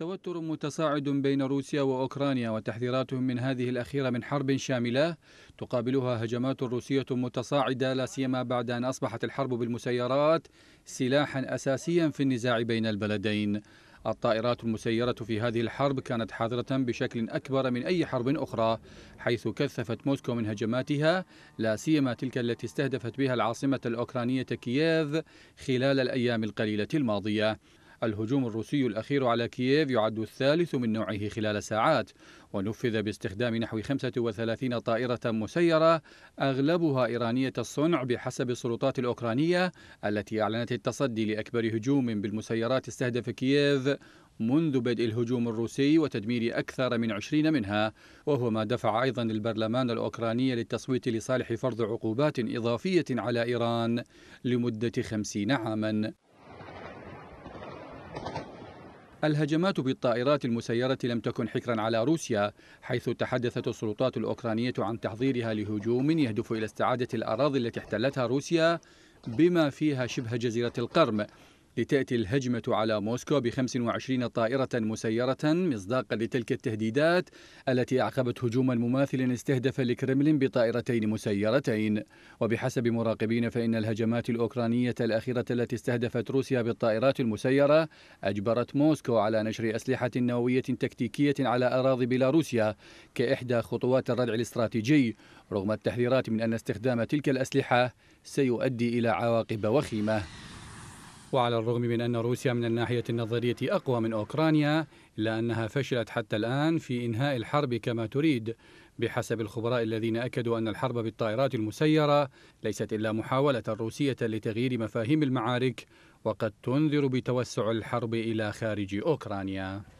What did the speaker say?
توتر متصاعد بين روسيا وأوكرانيا وتحذيراتهم من هذه الأخيرة من حرب شاملة تقابلها هجمات روسية متصاعدة لا سيما بعد أن أصبحت الحرب بالمسيرات سلاحا أساسيا في النزاع بين البلدين الطائرات المسيرة في هذه الحرب كانت حاضرة بشكل أكبر من أي حرب أخرى حيث كثفت موسكو من هجماتها لا سيما تلك التي استهدفت بها العاصمة الأوكرانية كييف خلال الأيام القليلة الماضية الهجوم الروسي الأخير على كييف يعد الثالث من نوعه خلال ساعات ونفذ باستخدام نحو 35 طائرة مسيرة أغلبها إيرانية الصنع بحسب السلطات الأوكرانية التي أعلنت التصدي لأكبر هجوم بالمسيرات استهدف كييف منذ بدء الهجوم الروسي وتدمير أكثر من عشرين منها وهو ما دفع أيضا البرلمان الأوكراني للتصويت لصالح فرض عقوبات إضافية على إيران لمدة خمسين عاما الهجمات بالطائرات المسيرة لم تكن حكرا على روسيا حيث تحدثت السلطات الأوكرانية عن تحضيرها لهجوم يهدف إلى استعادة الأراضي التي احتلتها روسيا بما فيها شبه جزيرة القرم لتأتي الهجمة على موسكو ب 25 طائرة مسيرة مصداقا لتلك التهديدات التي أعقبت هجوما مماثلا استهدف الكرملين بطائرتين مسيرتين وبحسب مراقبين فإن الهجمات الأوكرانية الأخيرة التي استهدفت روسيا بالطائرات المسيرة أجبرت موسكو على نشر أسلحة نووية تكتيكية على أراضي بيلاروسيا كإحدى خطوات الردع الاستراتيجي رغم التحذيرات من أن استخدام تلك الأسلحة سيؤدي إلى عواقب وخيمة وعلى الرغم من أن روسيا من الناحية النظرية أقوى من أوكرانيا إلا أنها فشلت حتى الآن في إنهاء الحرب كما تريد بحسب الخبراء الذين أكدوا أن الحرب بالطائرات المسيرة ليست إلا محاولة روسية لتغيير مفاهيم المعارك وقد تنذر بتوسع الحرب إلى خارج أوكرانيا